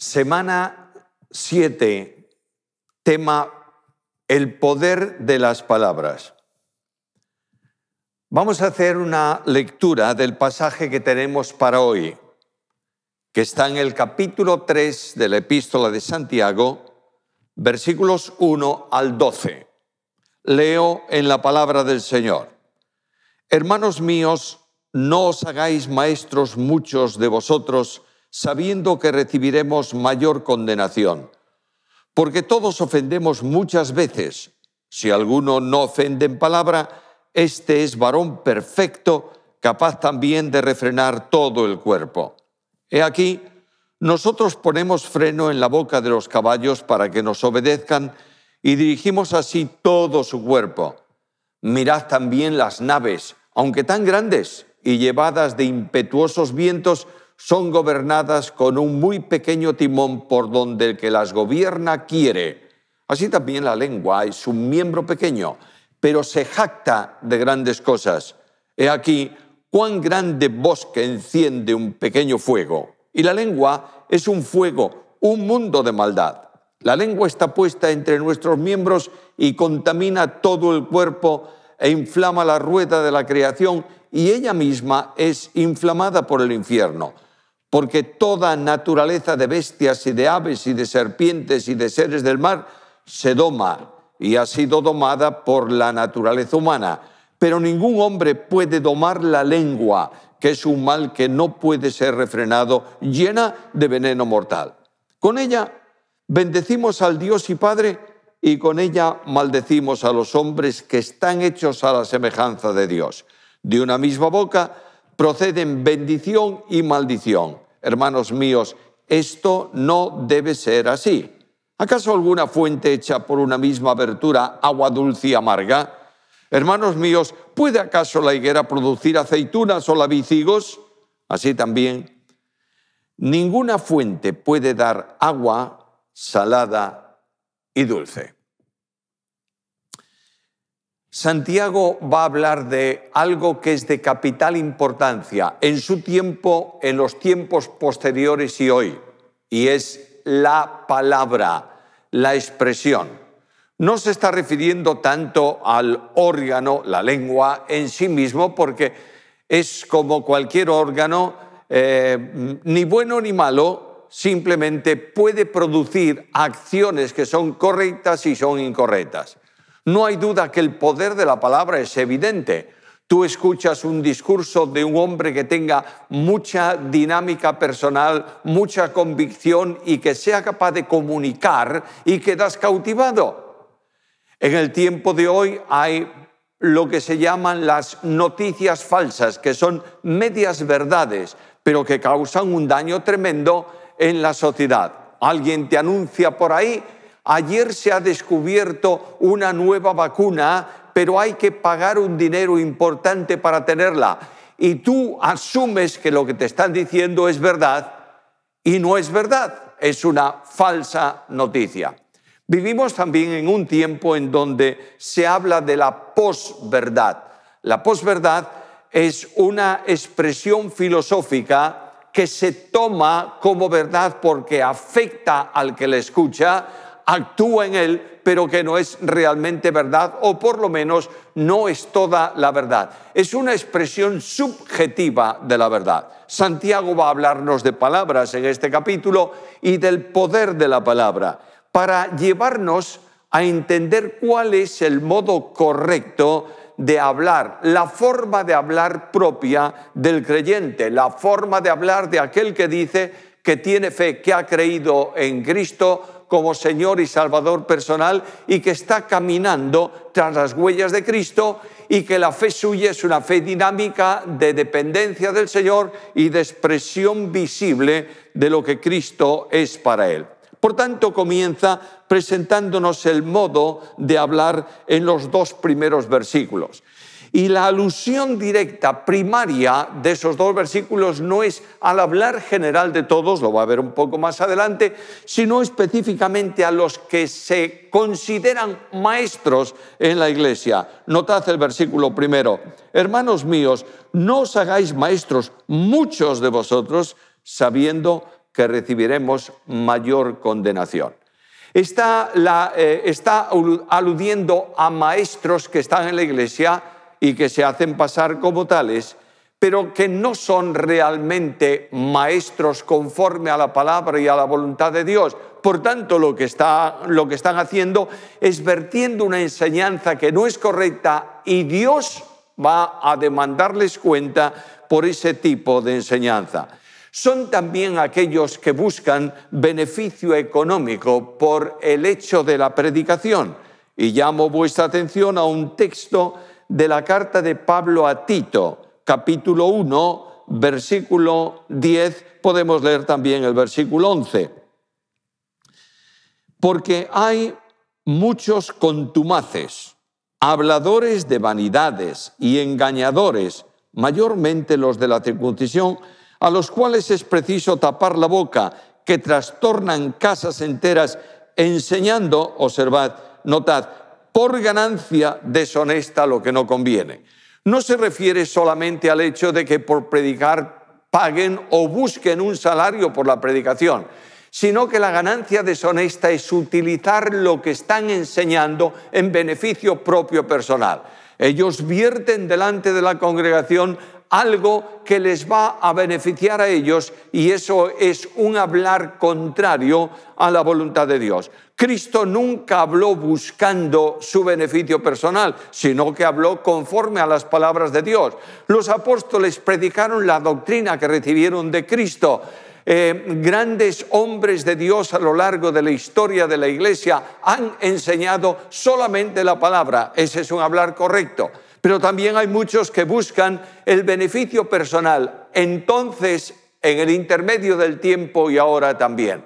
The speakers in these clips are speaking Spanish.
Semana 7, tema el poder de las palabras. Vamos a hacer una lectura del pasaje que tenemos para hoy, que está en el capítulo 3 de la epístola de Santiago, versículos 1 al 12. Leo en la palabra del Señor. Hermanos míos, no os hagáis maestros muchos de vosotros, sabiendo que recibiremos mayor condenación. Porque todos ofendemos muchas veces. Si alguno no ofende en palabra, este es varón perfecto, capaz también de refrenar todo el cuerpo. He aquí, nosotros ponemos freno en la boca de los caballos para que nos obedezcan y dirigimos así todo su cuerpo. Mirad también las naves, aunque tan grandes y llevadas de impetuosos vientos, son gobernadas con un muy pequeño timón por donde el que las gobierna quiere. Así también la lengua es un miembro pequeño, pero se jacta de grandes cosas. He aquí cuán grande bosque enciende un pequeño fuego. Y la lengua es un fuego, un mundo de maldad. La lengua está puesta entre nuestros miembros y contamina todo el cuerpo e inflama la rueda de la creación y ella misma es inflamada por el infierno porque toda naturaleza de bestias y de aves y de serpientes y de seres del mar se doma y ha sido domada por la naturaleza humana. Pero ningún hombre puede domar la lengua, que es un mal que no puede ser refrenado, llena de veneno mortal. Con ella bendecimos al Dios y Padre y con ella maldecimos a los hombres que están hechos a la semejanza de Dios. De una misma boca, proceden bendición y maldición. Hermanos míos, esto no debe ser así. ¿Acaso alguna fuente hecha por una misma abertura, agua dulce y amarga? Hermanos míos, ¿puede acaso la higuera producir aceitunas o labicigos? Así también, ninguna fuente puede dar agua salada y dulce. Santiago va a hablar de algo que es de capital importancia en su tiempo, en los tiempos posteriores y hoy, y es la palabra, la expresión. No se está refiriendo tanto al órgano, la lengua en sí mismo, porque es como cualquier órgano, eh, ni bueno ni malo, simplemente puede producir acciones que son correctas y son incorrectas. No hay duda que el poder de la palabra es evidente. Tú escuchas un discurso de un hombre que tenga mucha dinámica personal, mucha convicción y que sea capaz de comunicar y quedas cautivado. En el tiempo de hoy hay lo que se llaman las noticias falsas, que son medias verdades, pero que causan un daño tremendo en la sociedad. Alguien te anuncia por ahí Ayer se ha descubierto una nueva vacuna, pero hay que pagar un dinero importante para tenerla. Y tú asumes que lo que te están diciendo es verdad y no es verdad, es una falsa noticia. Vivimos también en un tiempo en donde se habla de la posverdad. La posverdad es una expresión filosófica que se toma como verdad porque afecta al que la escucha, actúa en él, pero que no es realmente verdad o por lo menos no es toda la verdad. Es una expresión subjetiva de la verdad. Santiago va a hablarnos de palabras en este capítulo y del poder de la palabra para llevarnos a entender cuál es el modo correcto de hablar, la forma de hablar propia del creyente, la forma de hablar de aquel que dice que tiene fe, que ha creído en Cristo como Señor y Salvador personal y que está caminando tras las huellas de Cristo y que la fe suya es una fe dinámica de dependencia del Señor y de expresión visible de lo que Cristo es para él. Por tanto, comienza presentándonos el modo de hablar en los dos primeros versículos. Y la alusión directa, primaria, de esos dos versículos no es al hablar general de todos, lo va a ver un poco más adelante, sino específicamente a los que se consideran maestros en la iglesia. Notad el versículo primero. Hermanos míos, no os hagáis maestros muchos de vosotros sabiendo que recibiremos mayor condenación. Está, eh, está aludiendo a maestros que están en la iglesia y que se hacen pasar como tales, pero que no son realmente maestros conforme a la palabra y a la voluntad de Dios. Por tanto, lo que, está, lo que están haciendo es vertiendo una enseñanza que no es correcta y Dios va a demandarles cuenta por ese tipo de enseñanza. Son también aquellos que buscan beneficio económico por el hecho de la predicación. Y llamo vuestra atención a un texto de la carta de Pablo a Tito, capítulo 1, versículo 10, podemos leer también el versículo 11. Porque hay muchos contumaces, habladores de vanidades y engañadores, mayormente los de la circuncisión, a los cuales es preciso tapar la boca, que trastornan casas enteras enseñando, observad, notad, por ganancia deshonesta lo que no conviene. No se refiere solamente al hecho de que por predicar paguen o busquen un salario por la predicación, sino que la ganancia deshonesta es utilizar lo que están enseñando en beneficio propio personal. Ellos vierten delante de la congregación algo que les va a beneficiar a ellos y eso es un hablar contrario a la voluntad de Dios. Cristo nunca habló buscando su beneficio personal, sino que habló conforme a las palabras de Dios. Los apóstoles predicaron la doctrina que recibieron de Cristo. Eh, grandes hombres de Dios a lo largo de la historia de la Iglesia han enseñado solamente la palabra. Ese es un hablar correcto pero también hay muchos que buscan el beneficio personal, entonces, en el intermedio del tiempo y ahora también.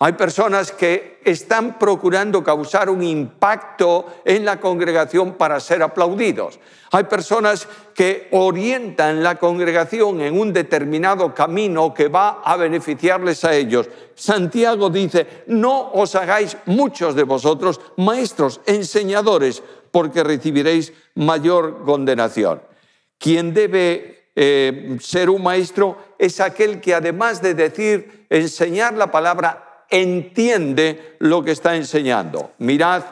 Hay personas que están procurando causar un impacto en la congregación para ser aplaudidos. Hay personas que orientan la congregación en un determinado camino que va a beneficiarles a ellos. Santiago dice, no os hagáis muchos de vosotros maestros, enseñadores, porque recibiréis mayor condenación. Quien debe eh, ser un maestro es aquel que además de decir, enseñar la palabra, entiende lo que está enseñando. Mirad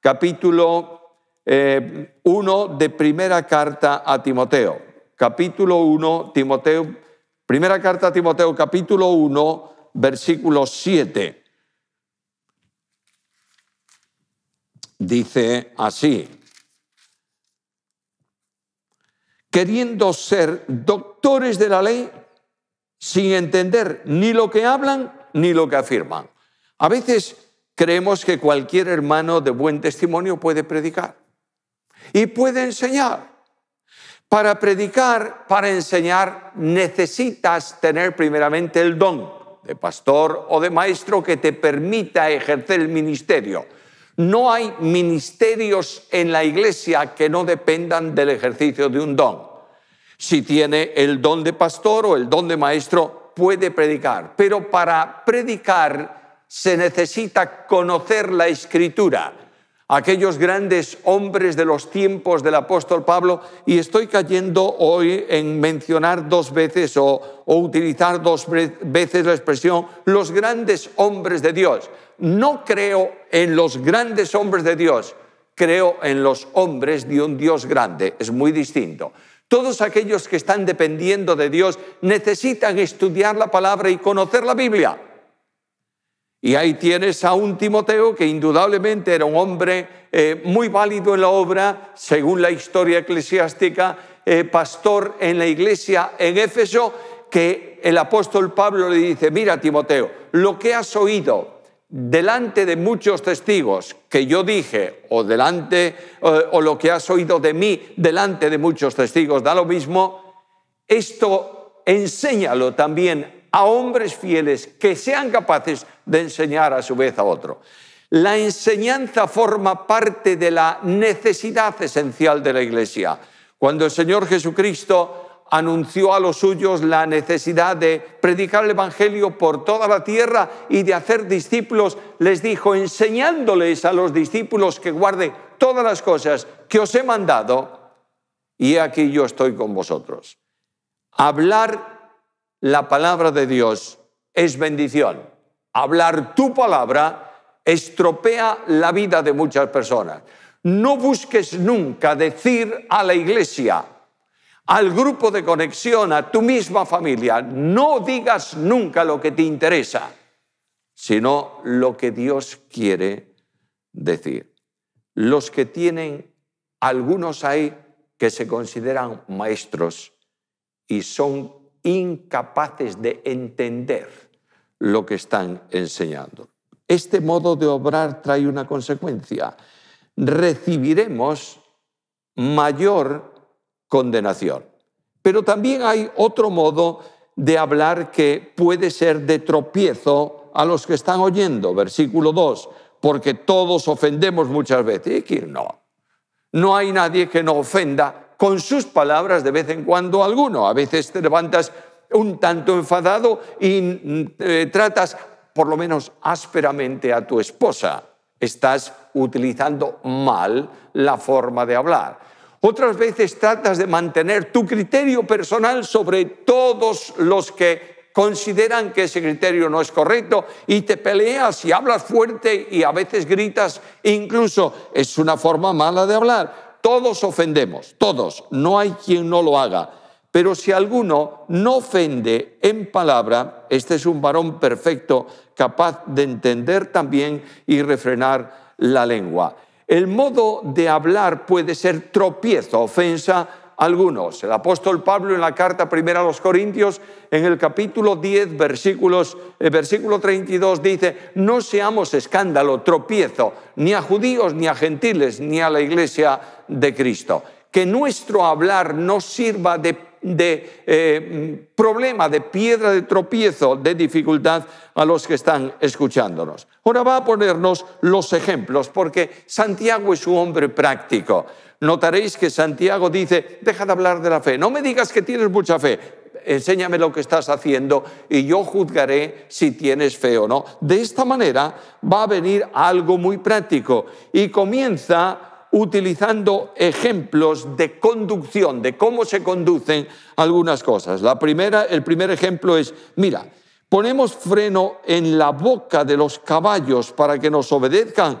capítulo 1 eh, de primera carta a Timoteo. Capítulo 1, Timoteo, primera carta a Timoteo, capítulo 1, versículo 7. dice así, queriendo ser doctores de la ley sin entender ni lo que hablan ni lo que afirman. A veces creemos que cualquier hermano de buen testimonio puede predicar y puede enseñar. Para predicar, para enseñar, necesitas tener primeramente el don de pastor o de maestro que te permita ejercer el ministerio. No hay ministerios en la iglesia que no dependan del ejercicio de un don. Si tiene el don de pastor o el don de maestro, puede predicar, pero para predicar se necesita conocer la escritura aquellos grandes hombres de los tiempos del apóstol Pablo, y estoy cayendo hoy en mencionar dos veces o, utilizar dos veces la expresión los grandes hombres de Dios. No creo en los grandes hombres de Dios, creo en los hombres de un Dios grande, es muy distinto. Todos aquellos que están dependiendo de Dios necesitan estudiar la palabra y conocer la Biblia. Y ahí tienes a un Timoteo que indudablemente era un hombre eh, muy válido en la obra, según la historia eclesiástica, eh, pastor en la iglesia en Éfeso, que el apóstol Pablo le dice, mira Timoteo, lo que has oído delante de muchos testigos que yo dije, o delante, eh, o lo que has oído de mí delante de muchos testigos, da lo mismo, esto enséñalo también a hombres fieles que sean capaces de enseñar a su vez a otro. La enseñanza forma parte de la necesidad esencial de la Iglesia. Cuando el Señor Jesucristo anunció a los suyos la necesidad de predicar el Evangelio por toda la tierra y de hacer discípulos, les dijo, enseñándoles a los discípulos que guarde todas las cosas que os he mandado, y aquí yo estoy con vosotros. Hablar la palabra de Dios es bendición hablar tu palabra estropea la vida de muchas personas. No busques nunca decir a la iglesia, al grupo de conexión, a tu misma familia, no digas nunca lo que te interesa, sino lo que Dios quiere decir. Los que tienen, algunos hay que se consideran maestros y son incapaces de entender lo que están enseñando. Este modo de obrar trae una consecuencia. Recibiremos mayor condenación. Pero también hay otro modo de hablar que puede ser de tropiezo a los que están oyendo. Versículo 2, porque todos ofendemos muchas veces. ¿Y no? No hay nadie que no ofenda con sus palabras de vez en cuando alguno. A veces te levantas un tanto enfadado y mm, eh, tratas por lo menos ásperamente a tu esposa. Estás utilizando mal la forma de hablar. Otras veces tratas de mantener tu criterio personal sobre todos los que consideran que ese criterio no es correcto y te peleas y hablas fuerte y a veces gritas, incluso es una forma mala de hablar. Todos ofendemos, todos, no hay quien no lo haga pero si alguno no ofende en palabra, este es un varón perfecto, capaz de entender también y refrenar la lengua. El modo de hablar puede ser tropiezo, ofensa a algunos. El apóstol Pablo en la carta primera a los Corintios, en el capítulo 10, versículos, versículo 32, dice, no seamos escándalo, tropiezo, ni a judíos, ni a gentiles, ni a la iglesia de Cristo. Que nuestro hablar no sirva de de eh, problema, de piedra de tropiezo, de dificultad a los que están escuchándonos. Ahora va a ponernos los ejemplos, porque Santiago es un hombre práctico. Notaréis que Santiago dice, deja de hablar de la fe, no me digas que tienes mucha fe, enséñame lo que estás haciendo y yo juzgaré si tienes fe o no. De esta manera va a venir algo muy práctico y comienza utilizando ejemplos de conducción, de cómo se conducen algunas cosas. La primera, el primer ejemplo es, mira, ponemos freno en la boca de los caballos para que nos obedezcan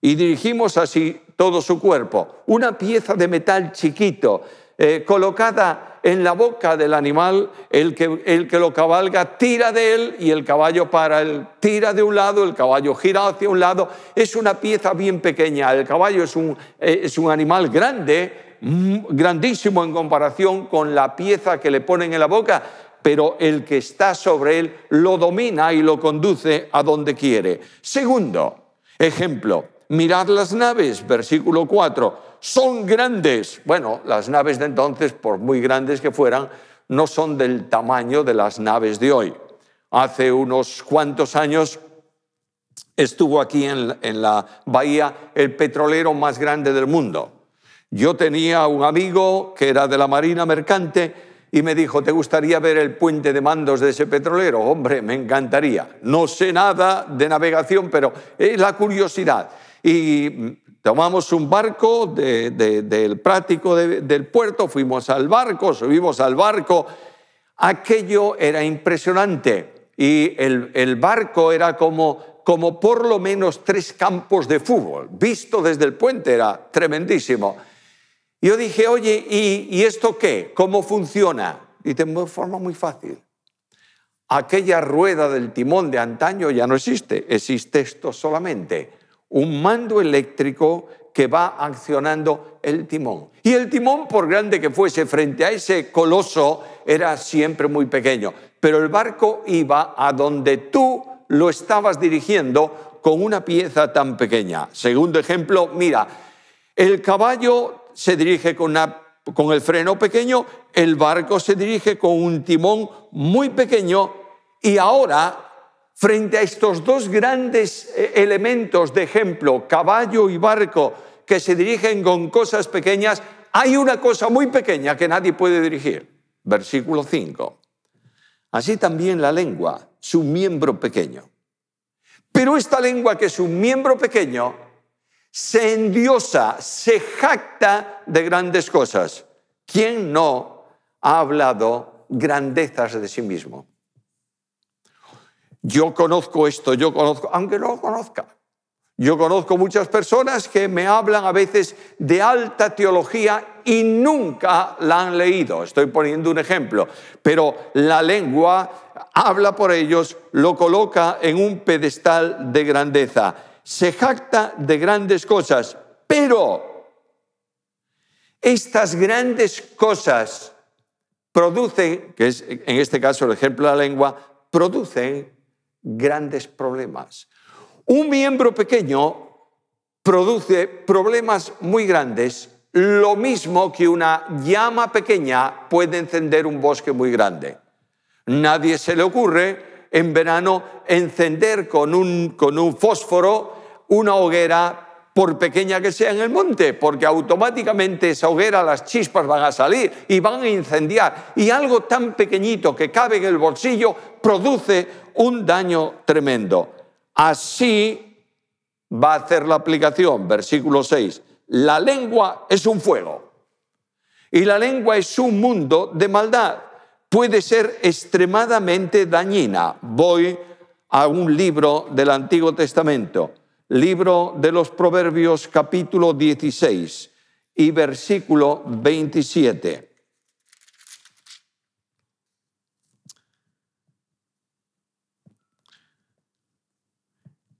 y dirigimos así todo su cuerpo. Una pieza de metal chiquito eh, colocada en la boca del animal, el que, lo cabalga tira de él y el caballo para él, tira de un lado, el caballo gira hacia un lado, es una pieza bien pequeña, el caballo es un, eh, es un animal grande, mm, grandísimo en comparación con la pieza que le ponen en la boca, pero el que está sobre él lo domina y lo conduce a donde quiere. Segundo, ejemplo, mirad las naves, versículo 4 son grandes. Bueno, las naves de entonces, por muy grandes que fueran, no son del tamaño de las naves de hoy. Hace unos cuantos años estuvo aquí en, la bahía el petrolero más grande del mundo. Yo tenía un amigo que era de la Marina Mercante y me dijo, ¿te gustaría ver el puente de mandos de ese petrolero? Hombre, me encantaría. No sé nada de navegación, pero es la curiosidad. Y tomamos un barco del práctico del puerto, fuimos al barco, subimos al barco. Aquello era impresionante y el, barco era como, como por lo menos tres campos de fútbol, visto desde el puente, era tremendísimo. Yo dije, oye, ¿y, esto qué? ¿Cómo funciona? Y de forma muy fácil. Aquella rueda del timón de antaño ya no existe, existe esto solamente un mando eléctrico que va accionando el timón. Y el timón, por grande que fuese, frente a ese coloso, era siempre muy pequeño. Pero el barco iba a donde tú lo estabas dirigiendo con una pieza tan pequeña. Segundo ejemplo, mira, el caballo se dirige con, con el freno pequeño, el barco se dirige con un timón muy pequeño y ahora frente a estos dos grandes eh, elementos de ejemplo, caballo y barco, que se dirigen con cosas pequeñas, hay una cosa muy pequeña que nadie puede dirigir. Versículo 5. Así también la lengua, su miembro pequeño. Pero esta lengua que es un miembro pequeño, se endiosa, se jacta de grandes cosas. ¿Quién no ha hablado grandezas de sí mismo? yo conozco esto, yo conozco, aunque no lo conozca. Yo conozco muchas personas que me hablan a veces de alta teología y nunca la han leído. Estoy poniendo un ejemplo. Pero la lengua habla por ellos, lo coloca en un pedestal de grandeza. Se jacta de grandes cosas, pero estas grandes cosas producen, que es en este caso el ejemplo de la lengua, producen grandes problemas. Un miembro pequeño produce problemas muy grandes, lo mismo que una llama pequeña puede encender un bosque muy grande. Nadie se le ocurre en verano encender con un, con un fósforo una hoguera por pequeña que sea en el monte, porque automáticamente esa hoguera, las chispas van a salir y van a incendiar. Y algo tan pequeñito que cabe en el bolsillo produce un daño tremendo. Así va a hacer la aplicación, versículo 6. La lengua es un fuego y la lengua es un mundo de maldad. Puede ser extremadamente dañina. Voy a un libro del Antiguo Testamento, libro de los Proverbios capítulo 16 y versículo 27.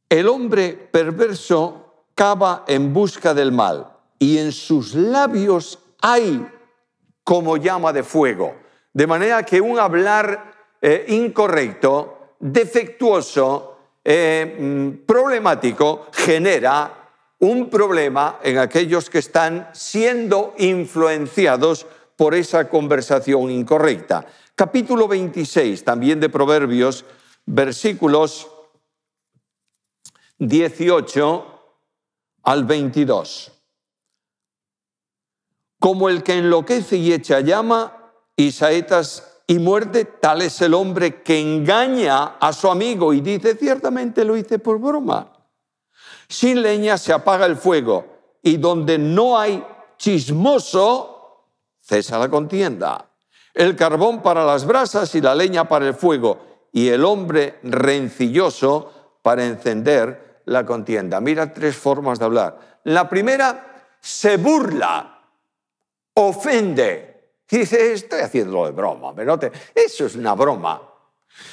El hombre perverso cava en busca del mal y en sus labios hay como llama de fuego. De manera que un hablar eh, incorrecto, defectuoso, eh, mm, problemático, genera un problema en aquellos que están siendo influenciados por esa conversación incorrecta. Capítulo 26, también de Proverbios, versículos 18 al 22. Como el que enloquece y echa llama y saetas y muerte, tal es el hombre que engaña a su amigo y dice, ciertamente lo hice por broma. Sin leña se apaga el fuego y donde no hay chismoso, cesa la contienda. El carbón para las brasas y la leña para el fuego y el hombre rencilloso para encender la contienda. Mira tres formas de hablar. La primera, se burla, ofende. Dice, estoy haciéndolo de broma, pero te... eso es una broma.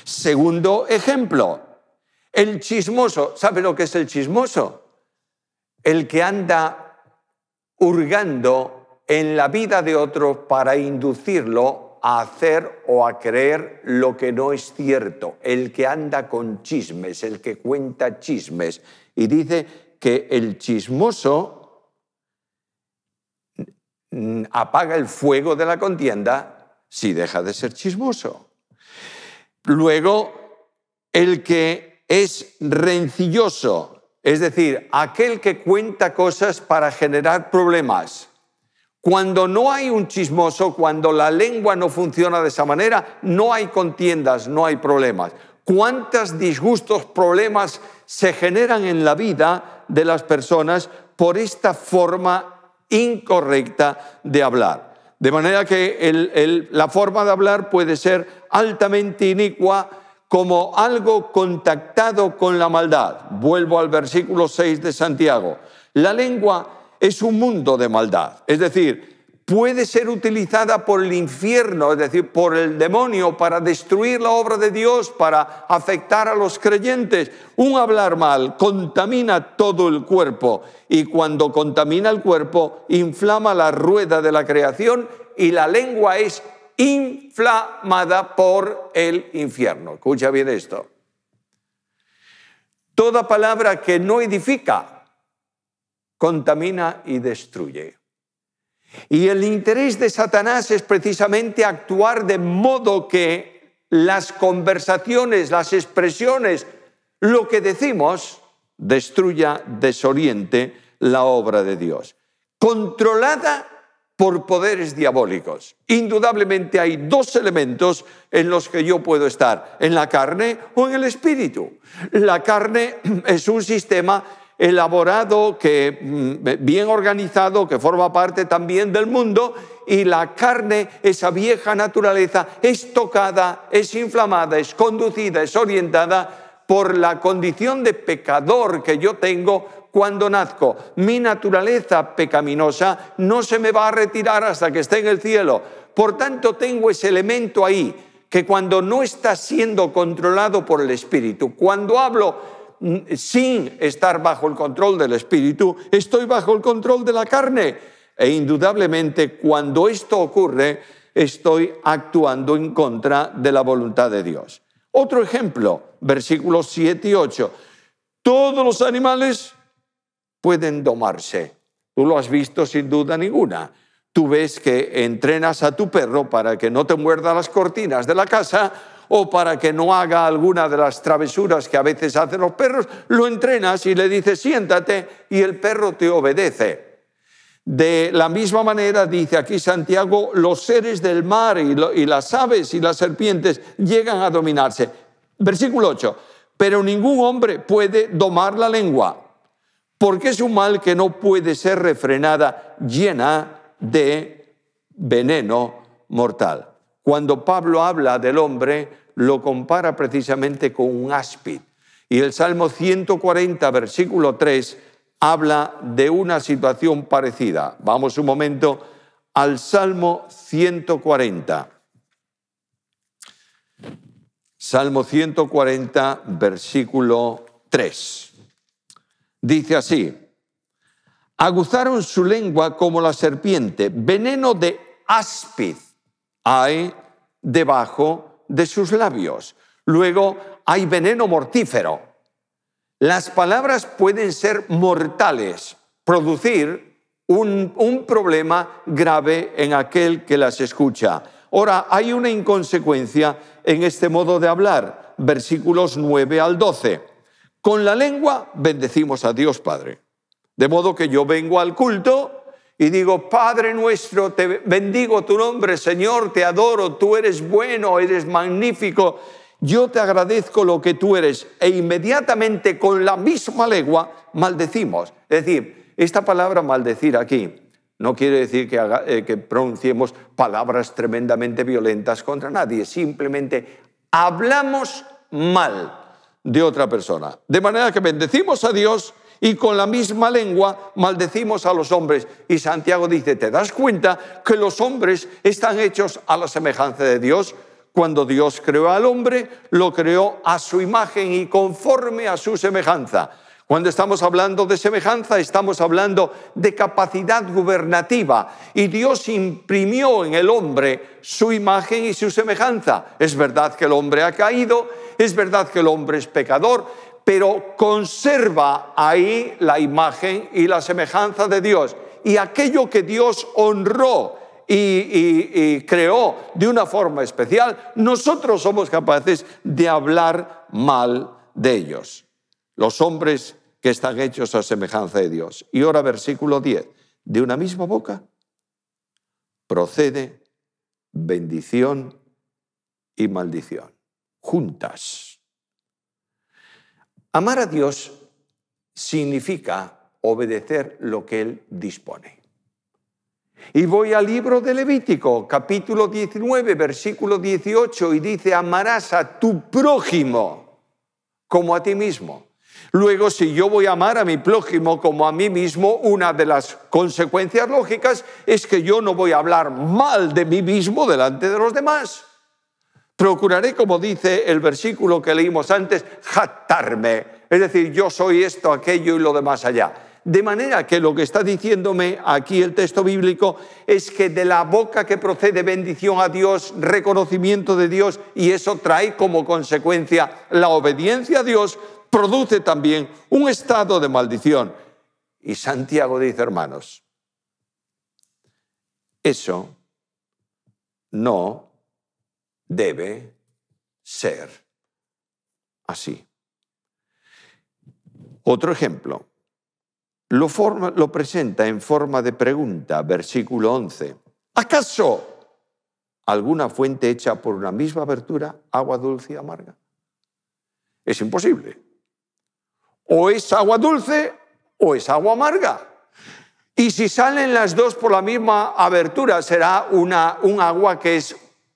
Segundo ejemplo, el chismoso. ¿Sabe lo que es el chismoso? El que anda hurgando en la vida de otros para inducirlo a hacer o a creer lo que no es cierto, el que anda con chismes, el que cuenta chismes. Y dice que el chismoso apaga el fuego de la contienda si deja de ser chismoso. Luego, el que es rencilloso, es decir, aquel que cuenta cosas para generar problemas cuando no hay un chismoso, cuando la lengua no funciona de esa manera, no hay contiendas, no hay problemas. ¿Cuántos disgustos, problemas se generan en la vida de las personas por esta forma incorrecta de hablar? De manera que la forma de hablar puede ser altamente inicua como algo contactado con la maldad. Vuelvo al versículo 6 de Santiago. La lengua es un mundo de maldad. Es decir, puede ser utilizada por el infierno, es decir, por el demonio, para destruir la obra de Dios, para afectar a los creyentes. Un hablar mal contamina todo el cuerpo y cuando contamina el cuerpo, inflama la rueda de la creación y la lengua es inflamada por el infierno. Escucha bien esto. Toda palabra que no edifica contamina y destruye. Y el interés de Satanás es precisamente actuar de modo que las conversaciones, las expresiones, lo que decimos, destruya, desoriente la obra de Dios. Controlada por poderes diabólicos. Indudablemente hay dos elementos en los que yo puedo estar, en la carne o en el espíritu. La carne es un sistema elaborado, que mm, bien organizado, que forma parte también del mundo, y la carne, esa vieja naturaleza, es tocada, es inflamada, es conducida, es orientada por la condición de pecador que yo tengo cuando nazco. Mi naturaleza pecaminosa no se me va a retirar hasta que esté en el cielo. Por tanto, tengo ese elemento ahí que cuando no está siendo controlado por el Espíritu, cuando hablo sin estar bajo el control del espíritu, estoy bajo el control de la carne. E indudablemente cuando esto ocurre, estoy actuando en contra de la voluntad de Dios. Otro ejemplo, versículos 7 y 8. Todos los animales pueden domarse. Tú lo has visto sin duda ninguna. Tú ves que entrenas a tu perro para que no te muerda las cortinas de la casa o para que no haga alguna de las travesuras que a veces hacen los perros, lo entrenas y le dices siéntate y el perro te obedece. De la misma manera, dice aquí Santiago, los seres del mar y, las aves y las serpientes llegan a dominarse. Versículo 8, pero ningún hombre puede domar la lengua, porque es un mal que no puede ser refrenada, llena de veneno mortal. Cuando Pablo habla del hombre, lo compara precisamente con un áspid. Y el Salmo 140, versículo 3, habla de una situación parecida. Vamos un momento al Salmo 140. Salmo 140, versículo 3. Dice así, aguzaron su lengua como la serpiente, veneno de áspid hay debajo de sus labios. Luego hay veneno mortífero. Las palabras pueden ser mortales, producir un, problema grave en aquel que las escucha. Ahora, hay una inconsecuencia en este modo de hablar, versículos 9 al 12. Con la lengua bendecimos a Dios Padre. De modo que yo vengo al culto y digo, Padre nuestro, te bendigo tu nombre, Señor, te adoro, tú eres bueno, eres magnífico, yo te agradezco lo que tú eres. E inmediatamente con la misma lengua maldecimos. Es decir, esta palabra maldecir aquí no quiere decir que, eh, que pronunciemos palabras tremendamente violentas contra nadie, simplemente hablamos mal de otra persona. De manera que bendecimos a Dios y con la misma lengua maldecimos a los hombres. Y Santiago dice, ¿te das cuenta que los hombres están hechos a la semejanza de Dios? Cuando Dios creó al hombre, lo creó a su imagen y conforme a su semejanza. Cuando estamos hablando de semejanza, estamos hablando de capacidad gubernativa y Dios imprimió en el hombre su imagen y su semejanza. Es verdad que el hombre ha caído, es verdad que el hombre es pecador, pero conserva ahí la imagen y la semejanza de Dios. Y aquello que Dios honró y, creó de una forma especial, nosotros somos capaces de hablar mal de ellos. Los hombres que están hechos a semejanza de Dios. Y ahora versículo 10. De una misma boca procede bendición y maldición. Juntas. Amar a Dios significa obedecer lo que Él dispone. Y voy al libro de Levítico, capítulo 19, versículo 18, y dice, amarás a tu prójimo como a ti mismo. Luego, si yo voy a amar a mi prójimo como a mí mismo, una de las consecuencias lógicas es que yo no voy a hablar mal de mí mismo delante de los demás. Procuraré, como dice el versículo que leímos antes, jactarme. Es decir, yo soy esto, aquello y lo demás allá. De manera que lo que está diciéndome aquí el texto bíblico es que de la boca que procede bendición a Dios, reconocimiento de Dios, y eso trae como consecuencia la obediencia a Dios, produce también un estado de maldición. Y Santiago dice, hermanos, eso no debe ser así. Otro ejemplo. Lo, forma, lo presenta en forma de pregunta, versículo 11. ¿Acaso alguna fuente hecha por una misma abertura, agua dulce y amarga? Es imposible. O es agua dulce o es agua amarga. Y si salen las dos por la misma abertura, será una, un agua que es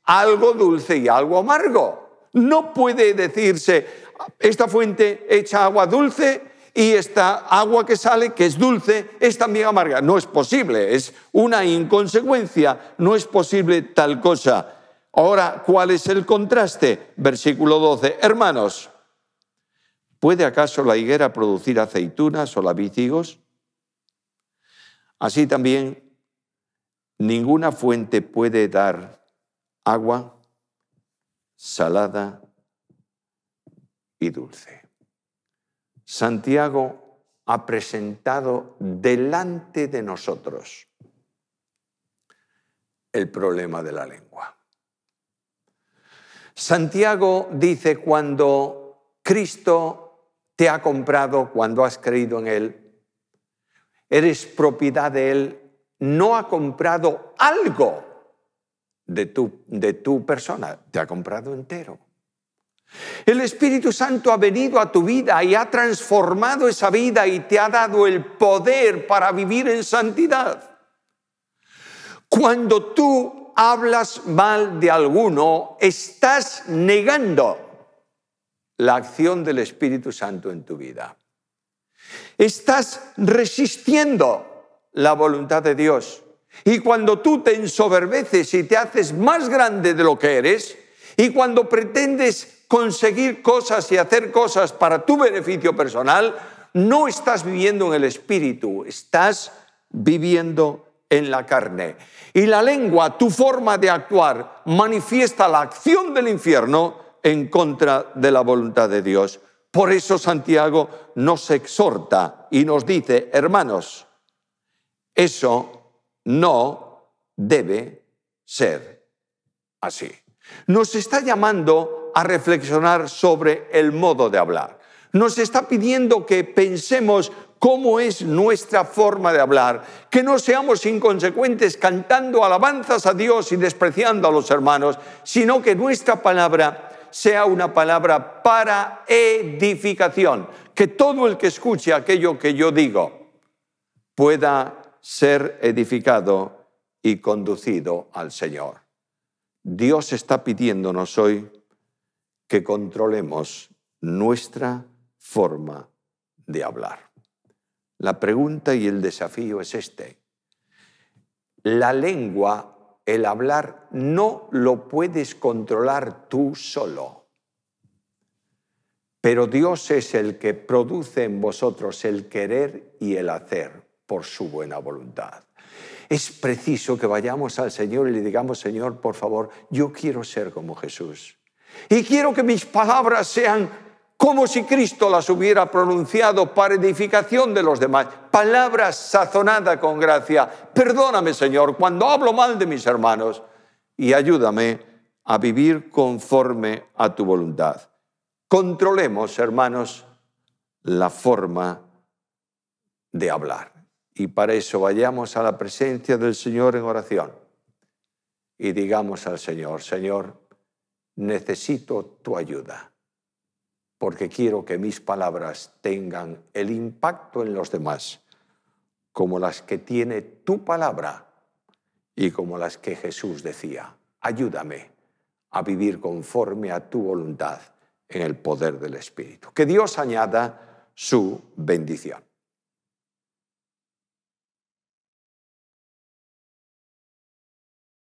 algo dulce y algo amargo. No puede decirse, esta fuente echa agua dulce y esta agua que sale, que es dulce, es también amarga. No es posible, es una inconsecuencia, no es posible tal cosa. Ahora, ¿cuál es el contraste? Versículo 12. Hermanos, ¿puede acaso la higuera producir aceitunas o labícigos? Así también, ninguna fuente puede dar agua salada y dulce. Santiago ha presentado delante de nosotros el problema de la lengua. Santiago dice cuando Cristo te ha comprado, cuando has creído en Él, eres propiedad de Él, no ha comprado algo de tu, de tu persona, te ha comprado entero. El Espíritu Santo ha venido a tu vida y ha transformado esa vida y te ha dado el poder para vivir en santidad. Cuando tú hablas mal de alguno, estás negando la acción del Espíritu Santo en tu vida. Estás resistiendo la voluntad de Dios y cuando tú te ensoberbeces y te haces más grande de lo que eres, y cuando pretendes conseguir cosas y hacer cosas para tu beneficio personal, no estás viviendo en el espíritu, estás viviendo en la carne. Y la lengua, tu forma de actuar, manifiesta la acción del infierno en contra de la voluntad de Dios. Por eso Santiago nos exhorta y nos dice, hermanos, eso no debe ser así. Nos está llamando a reflexionar sobre el modo de hablar. Nos está pidiendo que pensemos cómo es nuestra forma de hablar, que no seamos inconsecuentes cantando alabanzas a Dios y despreciando a los hermanos, sino que nuestra palabra sea una palabra para edificación, que todo el que escuche aquello que yo digo pueda ser edificado y conducido al Señor. Dios está pidiéndonos hoy que controlemos nuestra forma de hablar. La pregunta y el desafío es este. La lengua, el hablar, no lo puedes controlar tú solo. Pero Dios es el que produce en vosotros el querer y el hacer por su buena voluntad. Es preciso que vayamos al Señor y le digamos, Señor, por favor, yo quiero ser como Jesús. Y quiero que mis palabras sean como si Cristo las hubiera pronunciado para edificación de los demás. Palabras sazonadas con gracia. Perdóname, Señor, cuando hablo mal de mis hermanos y ayúdame a vivir conforme a tu voluntad. Controlemos, hermanos, la forma de hablar. Y para eso vayamos a la presencia del Señor en oración y digamos al Señor, Señor, necesito tu ayuda, porque quiero que mis palabras tengan el impacto en los demás, como las que tiene tu palabra y como las que Jesús decía. Ayúdame a vivir conforme a tu voluntad en el poder del Espíritu. Que Dios añada su bendición.